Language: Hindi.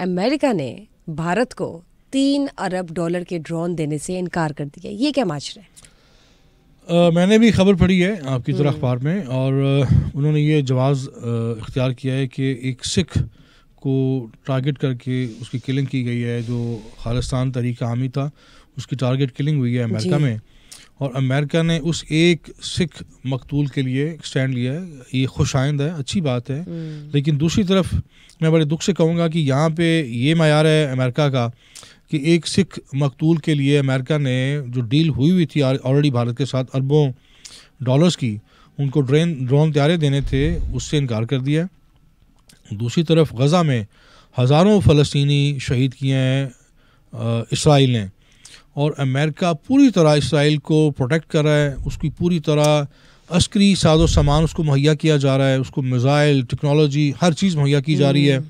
अमेरिका ने भारत को तीन अरब डॉलर के ड्रोन देने से इनकार कर दिया ये क्या माजरा है आ, मैंने भी खबर पढ़ी है आपकी तरह हम्म। अखबार में और उन्होंने ये जवाब इख्तियार किया है कि एक सिख को टारगेट करके उसकी किलिंग की गई है जो खालिस्तान तरीका आमी था उसकी टारगेट किलिंग हुई है अमेरिका में और अमेरिका ने उस एक सिख मकतूल के लिए स्टैंड लिया है ये खुश आइंद है अच्छी बात है हम्म। लेकिन दूसरी तरफ मैं बड़े दुख से कहूँगा कि यहाँ पे ये मैार है अमेरिका का कि एक सिख मकतूल के लिए अमेरिका ने जो डील हुई हुई थी ऑलरेडी भारत के साथ अरबों डॉलर्स की उनको ड्रेन ड्रोन त्यारे देने थे उससे इनकार कर दिया दूसरी तरफ गज़ा में हज़ारों फ़लस्तनी शहीद किए हैं इसराइल ने और अमेरिका पूरी तरह इसराइल को प्रोटेक्ट कर रहा है उसकी पूरी तरह अस्करी साजो सामान उसको मुहैया किया जा रहा है उसको मिज़ाइल टेक्नोलॉजी हर चीज़ मुहैया की जा रही है हम्म।